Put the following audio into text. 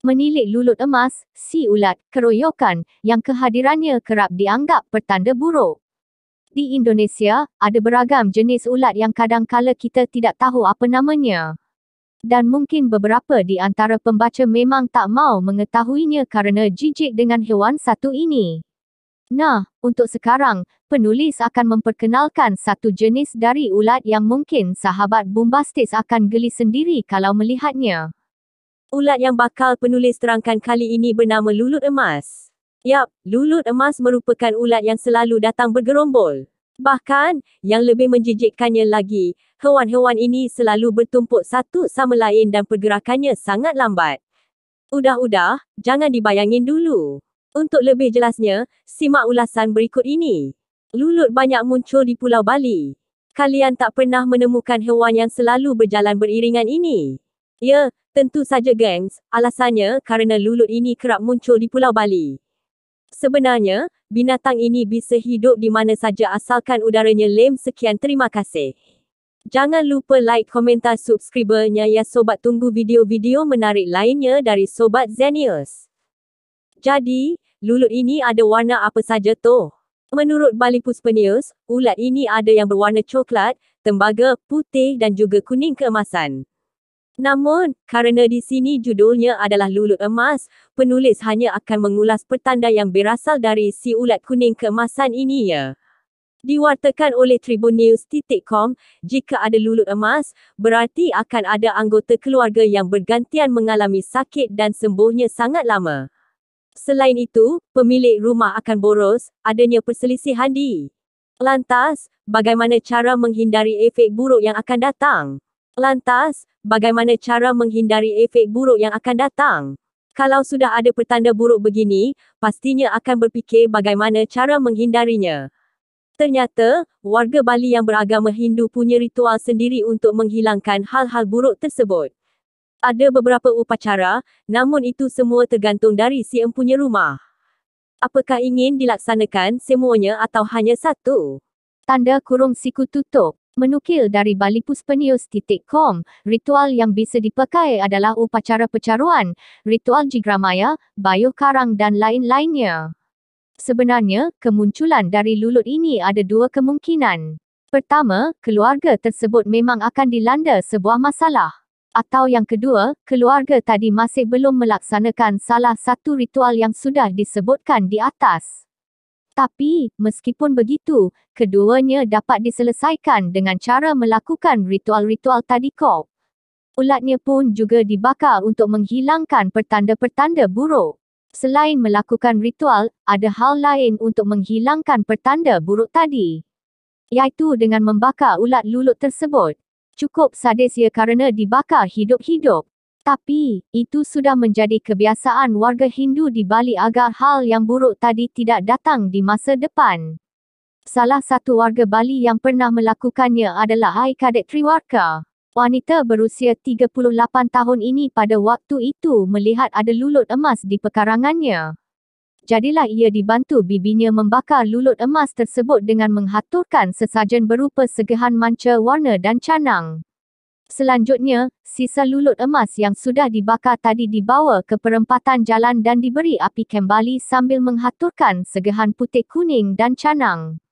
menilik lulut emas, si ulat, keroyokan, yang kehadirannya kerap dianggap pertanda buruk. Di Indonesia, ada beragam jenis ulat yang kadangkala kita tidak tahu apa namanya. Dan mungkin beberapa di antara pembaca memang tak mau mengetahuinya kerana jijik dengan hewan satu ini. Nah, untuk sekarang, penulis akan memperkenalkan satu jenis dari ulat yang mungkin sahabat bombastis akan geli sendiri kalau melihatnya. Ulat yang bakal penulis terangkan kali ini bernama lulut emas. Yap, lulut emas merupakan ulat yang selalu datang bergerombol. Bahkan, yang lebih menjijikkannya lagi, hewan-hewan ini selalu bertumpuk satu sama lain dan pergerakannya sangat lambat. Udah-udah, jangan dibayangin dulu. Untuk lebih jelasnya, simak ulasan berikut ini. Lulut banyak muncul di Pulau Bali. Kalian tak pernah menemukan hewan yang selalu berjalan beriringan ini. Ya, tentu saja gengs, alasannya kerana lulut ini kerap muncul di Pulau Bali. Sebenarnya, binatang ini bisa hidup di mana saja asalkan udaranya lem sekian terima kasih. Jangan lupa like komentar nya ya sobat tunggu video-video menarik lainnya dari sobat Zenius. Jadi, lulut ini ada warna apa saja tu? Menurut Balipus Penius, ulat ini ada yang berwarna coklat, tembaga, putih dan juga kuning keemasan. Namun, kerana di sini judulnya adalah Lulut Emas, penulis hanya akan mengulas pertanda yang berasal dari si ulat kuning keemasan ini ya. Diwartakan oleh tribunnews.com, jika ada lulut emas, berarti akan ada anggota keluarga yang bergantian mengalami sakit dan sembuhnya sangat lama. Selain itu, pemilik rumah akan boros, adanya perselisihan di. Lantas, bagaimana cara menghindari efek buruk yang akan datang? Lantas, bagaimana cara menghindari efek buruk yang akan datang? Kalau sudah ada pertanda buruk begini, pastinya akan berfikir bagaimana cara menghindarinya. Ternyata, warga Bali yang beragama Hindu punya ritual sendiri untuk menghilangkan hal-hal buruk tersebut. Ada beberapa upacara, namun itu semua tergantung dari si empunya rumah. Apakah ingin dilaksanakan semuanya atau hanya satu? Tanda kurung siku tutup. Menukil dari balipuspenius.com, ritual yang bisa dipakai adalah upacara pecaruan, ritual jigramaya, bayu karang dan lain-lainnya. Sebenarnya, kemunculan dari lulut ini ada dua kemungkinan. Pertama, keluarga tersebut memang akan dilanda sebuah masalah. Atau yang kedua, keluarga tadi masih belum melaksanakan salah satu ritual yang sudah disebutkan di atas. Tetapi, meskipun begitu, keduanya dapat diselesaikan dengan cara melakukan ritual-ritual tadikok. Ulatnya pun juga dibakar untuk menghilangkan pertanda-pertanda buruk. Selain melakukan ritual, ada hal lain untuk menghilangkan pertanda buruk tadi. Iaitu dengan membakar ulat lulut tersebut. Cukup sadis ia kerana dibakar hidup-hidup. Tapi, itu sudah menjadi kebiasaan warga Hindu di Bali agar hal yang buruk tadi tidak datang di masa depan. Salah satu warga Bali yang pernah melakukannya adalah Aikadek Triwarka. Wanita berusia 38 tahun ini pada waktu itu melihat ada lulut emas di pekarangannya. Jadilah ia dibantu bibinya membakar lulut emas tersebut dengan menghaturkan sesajen berupa segahan manca warna dan canang. Selanjutnya, sisa lulut emas yang sudah dibakar tadi dibawa ke perempatan jalan dan diberi api kembali sambil menghaturkan segehan putih kuning dan canang.